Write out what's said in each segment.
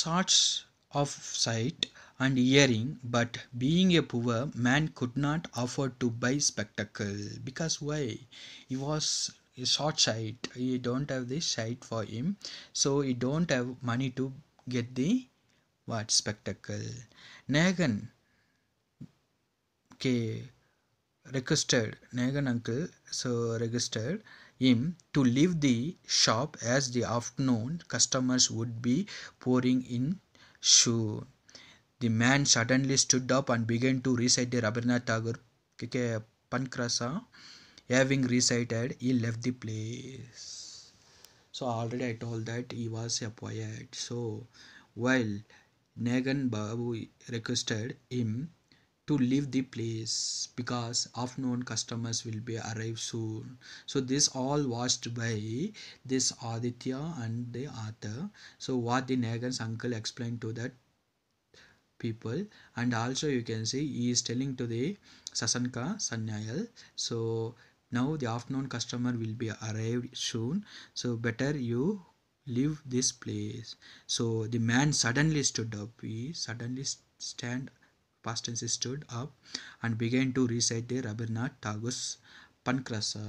sorts of sight and hearing but being a poor man could not afford to buy spectacle. because why he was short sight he don't have the sight for him so he don't have money to get the what spectacle Nagan okay registered Nagan uncle so registered him to leave the shop as the afternoon customers would be pouring in soon. The man suddenly stood up and began to recite the Rabindranath Tagore Pankrasa. Having recited, he left the place. So already I told that he was a poet. So while Nagan Babu requested him to leave the place because afternoon customers will be arrive soon so this all watched by this aditya and the author so what the nagan's uncle explained to that people and also you can see he is telling to the sasanka sanyal so now the afternoon customer will be arrived soon so better you leave this place so the man suddenly stood up he suddenly stand past tense stood up and began to recite the Rabindranath Tagore's Pankrasa.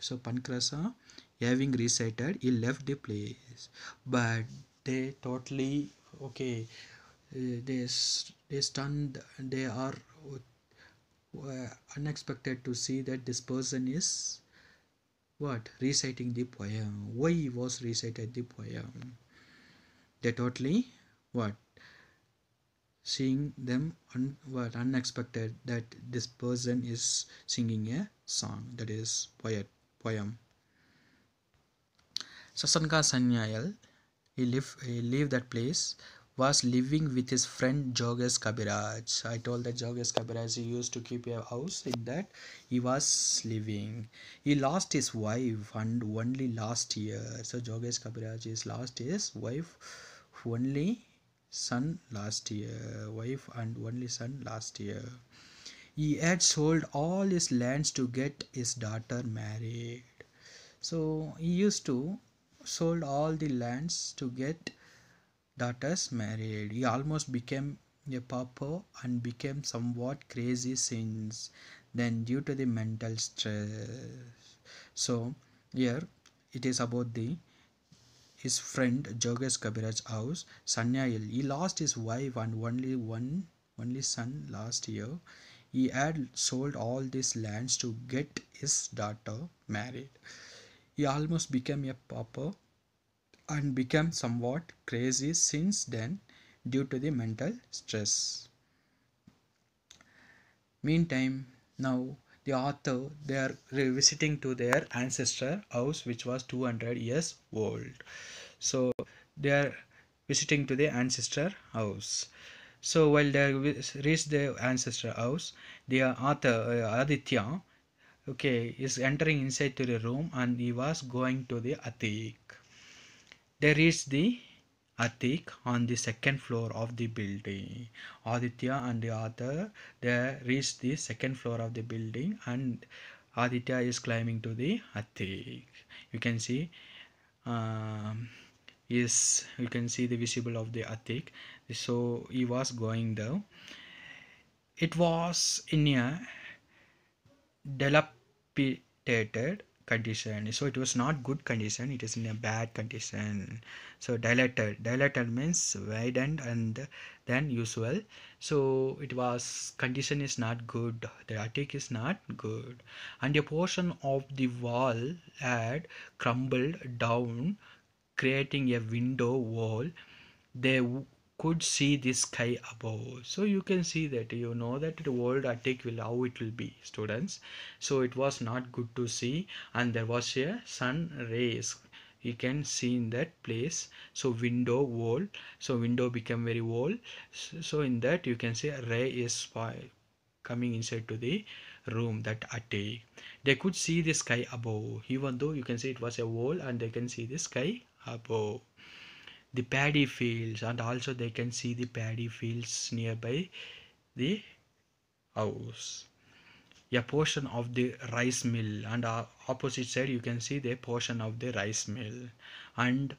So Pankrasa, having recited, he left the place. But they totally okay. Eh, they they stunned. They are uh, unexpected to see that this person is what reciting the poem. Why he was recited the poem? They totally what seeing them un, what unexpected that this person is singing a song that is poet poem sasanka sanyal he left he left that place was living with his friend Jogesh Kabiraj. I told that Jogesh Kabiraj he used to keep a house in that he was living. He lost his wife and only last year. So Jogesh Kabiraj is lost his wife only son last year, wife and only son last year. He had sold all his lands to get his daughter married. So he used to sold all the lands to get daughters married. He almost became a pauper and became somewhat crazy since then due to the mental stress. So here it is about the his friend Jogesh Kabiraj house, Sanyayil. He lost his wife and only one only son last year. He had sold all these lands to get his daughter married. He almost became a pauper and became somewhat crazy since then due to the mental stress. Meantime, now the author they are visiting to their ancestor house which was 200 years old so they are visiting to the ancestor house so while they reach the ancestor house the author uh, aditya okay is entering inside to the room and he was going to the attic. they reach the attic on the second floor of the building. Aditya and the other they reach the second floor of the building and Aditya is climbing to the attic. You can see um, yes you can see the visible of the attic so he was going down it was in a dilapidated condition so it was not good condition it is in a bad condition so dilated dilated means widened and then usual so it was condition is not good the attic is not good and a portion of the wall had crumbled down creating a window wall they could see the sky above so you can see that you know that the old attic will how it will be students so it was not good to see and there was a sun rays you can see in that place so window wall, so window become very wall. so in that you can see ray is coming inside to the room that attic they could see the sky above even though you can see it was a wall and they can see the sky above the paddy fields and also they can see the paddy fields nearby the house a portion of the rice mill and uh, opposite side you can see the portion of the rice mill and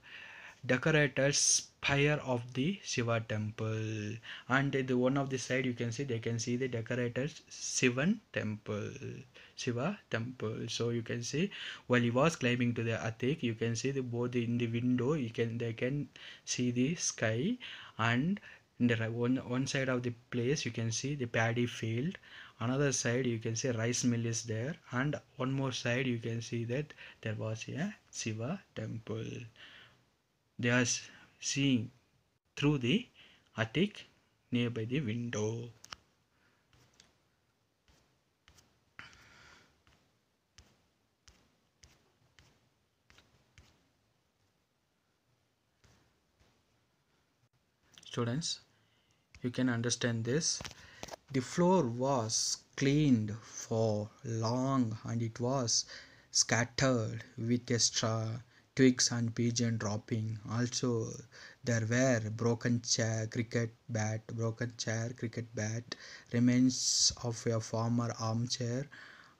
decorators spire of the Shiva temple and the one of the side you can see they can see the decorators Shivan temple Shiva temple so you can see while he was climbing to the attic you can see the both in the window you can they can see the sky and in the one one side of the place you can see the paddy field another side you can see rice mill is there and one more side you can see that there was a Shiva temple they are seeing through the attic nearby the window. Students, you can understand this. The floor was cleaned for long and it was scattered with a straw twigs and pigeon dropping also there were broken chair cricket bat broken chair cricket bat remains of a former armchair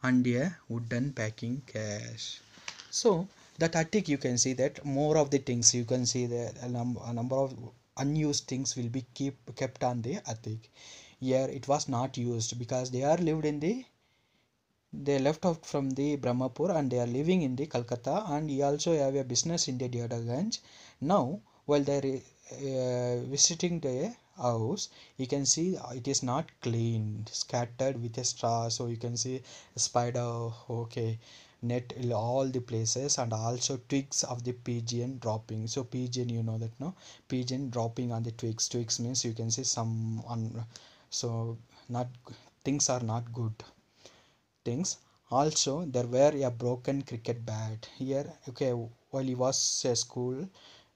and a wooden packing case so that attic you can see that more of the things you can see that a, num a number of unused things will be keep kept on the attic here it was not used because they are lived in the they left out from the Brahmapur and they are living in the Calcutta and he also have a business in the Deodorant. Now while they are uh, visiting the house you can see it is not clean scattered with a straw so you can see spider okay net in all the places and also twigs of the pigeon dropping so pigeon you know that no pigeon dropping on the twigs twigs means you can see some on so not things are not good things also there were a broken cricket bat here okay while he was a school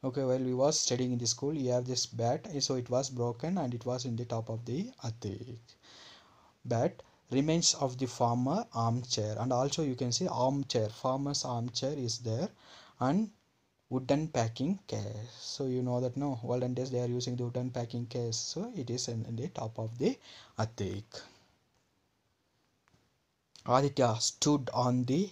okay while he was studying in the school he have this bat so it was broken and it was in the top of the attic Bat remains of the farmer armchair and also you can see armchair farmer's armchair is there and wooden packing case so you know that no olden days they are using the wooden packing case so it is in, in the top of the attic Aditya stood on the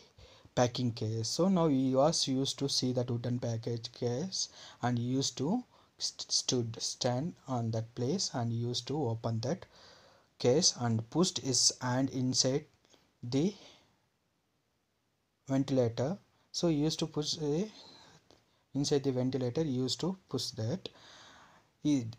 packing case. So now he was used to see that wooden package case and he used to st stood stand on that place and he used to open that case and pushed his hand inside the ventilator. So he used to push the eh, inside the ventilator he used to push that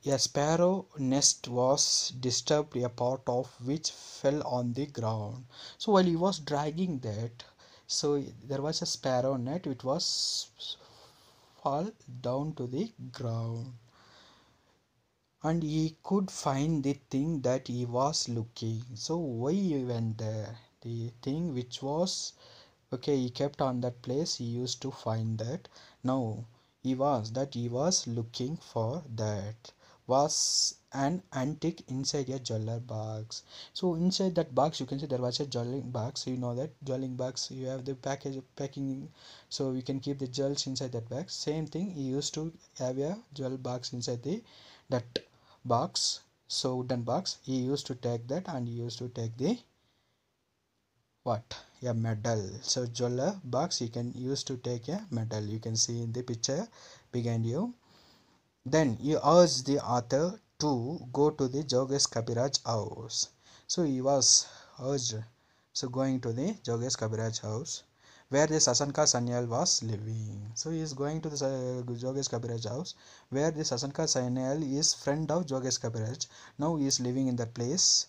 a sparrow nest was disturbed, a part of which fell on the ground. So while he was dragging that, so there was a sparrow net, it was fall down to the ground. And he could find the thing that he was looking. So why he went there? The thing which was okay, he kept on that place, he used to find that. Now he was that he was looking for that was an antique inside a jeweler box so inside that box you can see there was a jewelling box you know that jewelling box you have the package packing so you can keep the jewels inside that box same thing he used to have a jewel box inside the that box so wooden box he used to take that and he used to take the what a medal so jolla box you can use to take a medal you can see in the picture behind you then you urge the author to go to the Jogesh Kabiraj house so he was urged so going to the Jogesh Kabiraj house where the Sasanka Sanyal was living. So he is going to the uh, Jogesh Kabiraj house where the Sasanka Sanyal is friend of Jogesh Kabiraj. Now he is living in that place.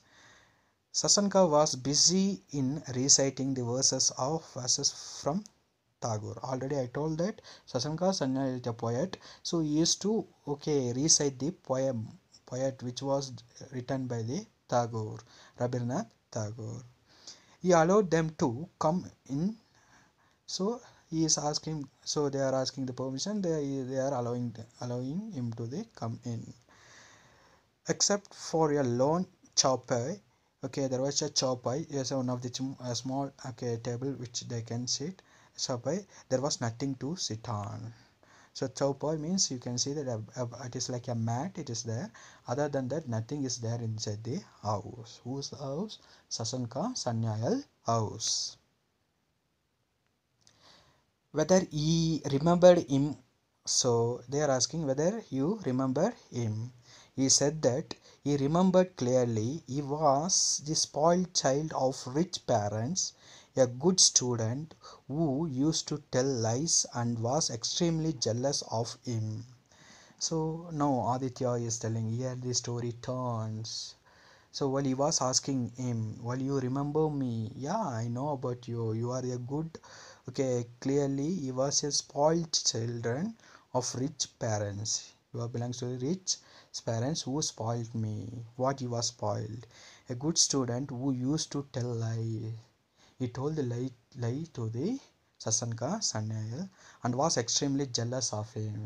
Sasanka was busy in reciting the verses of verses from Tagore. Already I told that Sasanka Sanya is a poet, so he used to okay recite the poem poet which was written by the Tagore, Rabindranath Tagore. He allowed them to come in, so he is asking. So they are asking the permission. They they are allowing allowing him to they come in, except for a lone chopper okay there was a chopper yes one of the a uh, small okay table which they can sit chopper there was nothing to sit on so chopper means you can see that uh, uh, it is like a mat it is there other than that nothing is there inside the house whose house sasanka sanyal house whether he remembered him so they are asking whether you remember him he said that he remembered clearly he was the spoiled child of rich parents, a good student who used to tell lies and was extremely jealous of him. So now Aditya is telling here the story turns. So while he was asking him, "While you remember me? Yeah, I know about you. You are a good. Okay, clearly he was a spoiled children of rich parents you are belongs to the rich parents who spoiled me what you are spoiled a good student who used to tell lie he told the lie, lie to the sasanka sanyal and was extremely jealous of him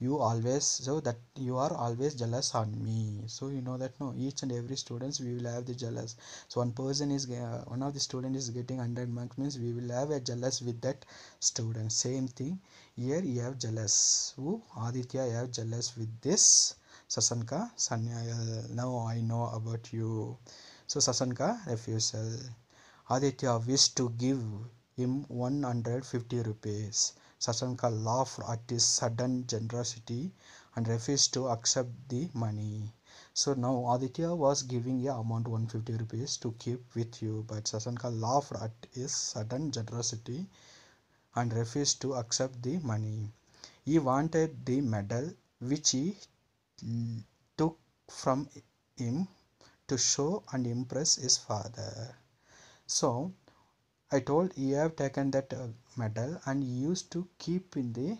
you always so that you are always jealous on me so you know that no each and every students we will have the jealous so one person is uh, one of the student is getting 100 marks means we will have a jealous with that student same thing here you have jealous who aditya you have jealous with this sasanka sanya now i know about you so sasanka refusal aditya wish to give him 150 rupees Sassanka laughed at his sudden generosity and refused to accept the money. So now Aditya was giving a amount 150 rupees to keep with you, but Sasanka laughed at his sudden generosity and refused to accept the money. He wanted the medal which he took from him to show and impress his father. So I told you have taken that uh, metal and used to keep in the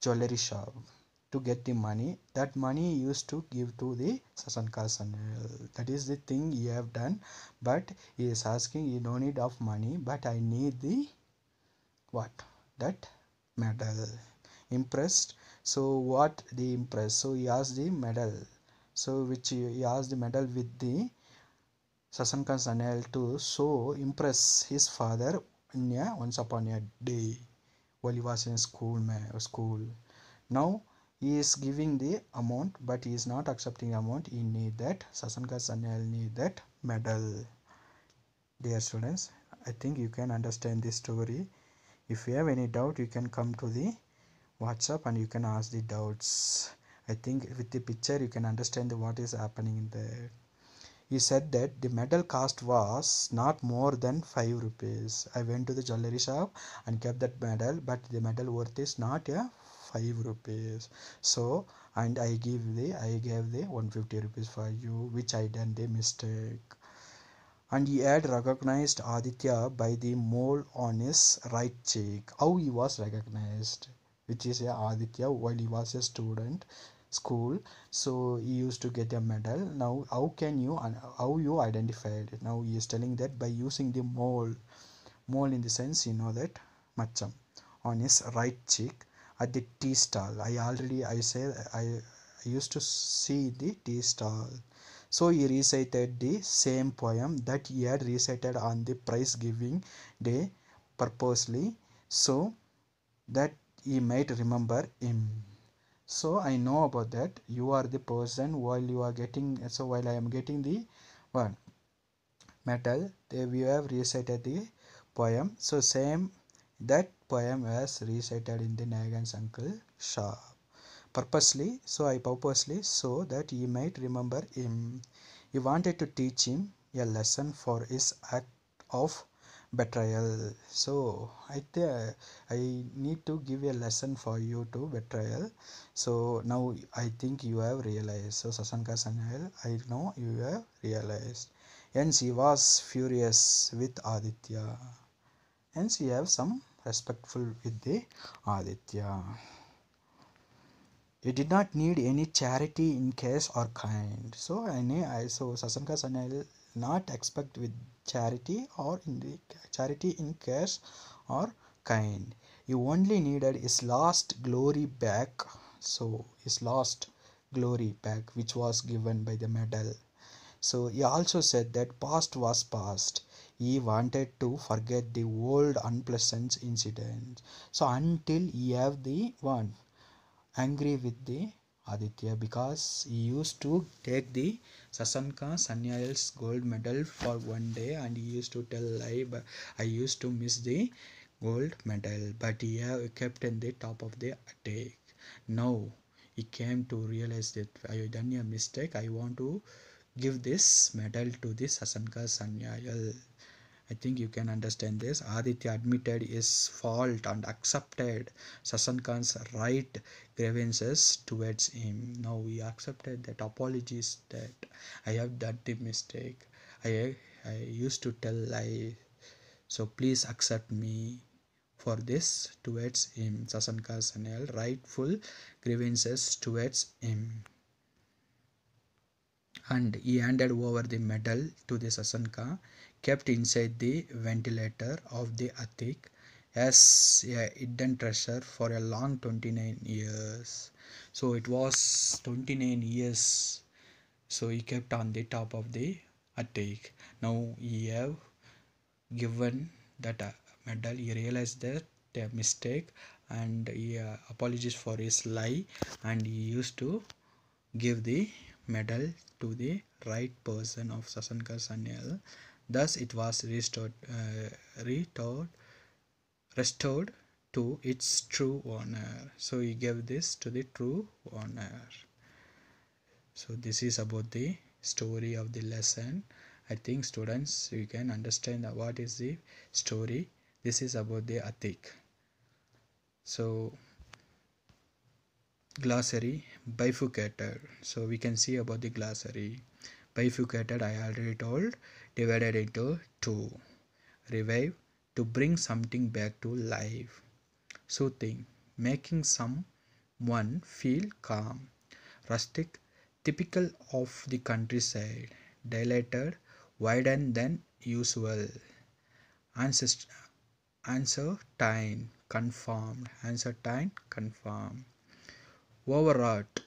jewelry shop to get the money. That money used to give to the Sasankarsan. That is the thing you have done. But he is asking you no need of money, but I need the what? That medal. Impressed. So what the impress? So he asked the medal. So which he asked the medal with the Sasanka's unable to so impress his father in a once upon a day while he was in school. school. Now he is giving the amount but he is not accepting amount. He need that Sasanka's unable need that medal. Dear students, I think you can understand this story. If you have any doubt, you can come to the WhatsApp and you can ask the doubts. I think with the picture you can understand what is happening in there he said that the metal cost was not more than 5 rupees i went to the jewelry shop and kept that medal but the medal worth is not a 5 rupees so and i give the i gave the 150 rupees for you which i done the mistake and he had recognized aditya by the mole on his right cheek how he was recognized which is a aditya while he was a student school so he used to get a medal now how can you how you identified it now he is telling that by using the mole mole in the sense you know that macham on his right cheek at the tea stall i already i said i used to see the tea stall so he recited the same poem that he had recited on the prize giving day purposely so that he might remember him so I know about that you are the person while you are getting so while I am getting the one metal there we have recited the poem so same that poem was recited in the Nagan's uncle shop purposely so I purposely so that he might remember him he wanted to teach him a lesson for his act of betrayal so i th- i need to give a lesson for you to betrayal so now i think you have realized so sasanka sanil i know you have realized and she was furious with aditya and she have some respectful with the aditya you did not need any charity in case or kind so i i so sasanka sanil not expect with charity or in the charity in cash or kind you only needed his last glory back so his last glory back which was given by the medal so he also said that past was past he wanted to forget the old unpleasant incidents so until he have the one angry with the Aditya because he used to take the Sasanka Sanyal's gold medal for one day and he used to tell I I used to miss the gold medal but he kept in the top of the attack. Now he came to realize that I done a mistake. I want to give this medal to the Sasanka Sanyal. I think you can understand this. Aditya admitted his fault and accepted Sasan Khan's right grievances towards him. Now he accepted that apologies that I have done the mistake. I I used to tell lie. So please accept me for this towards him. Sasan Khan rightful grievances towards him and he handed over the medal to the Sasanka kept inside the ventilator of the attic as a hidden treasure for a long 29 years. So it was 29 years. So he kept on the top of the attic. Now he have given that uh, medal. He realized that a mistake and he apologizes uh, apologized for his lie and he used to give the medal to the right person of Sasankar Sanyal. Thus it was restored, uh, restored, restored to its true owner. So he gave this to the true owner. So this is about the story of the lesson. I think students you can understand what is the story. This is about the Atik. So glossary bifurcated so we can see about the glossary bifurcated i already told divided into two revive to bring something back to life soothing making someone feel calm rustic typical of the countryside dilated widened than usual Answer answer time confirmed answer time confirmed overwrought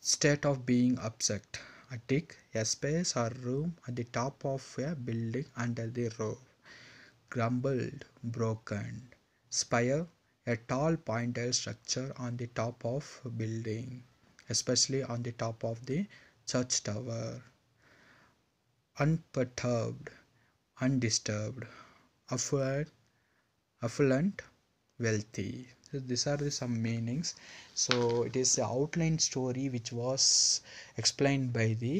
state of being upset. A tick, a space or room at the top of a building under the roof. Grumbled, broken. Spire, a tall pointed structure on the top of building, especially on the top of the church tower. Unperturbed, undisturbed, affluent, affluent, wealthy so these are the some meanings so it is the outline story which was explained by the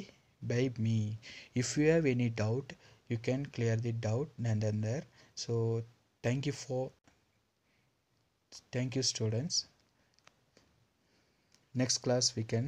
by me if you have any doubt you can clear the doubt and then there so thank you for thank you students next class we can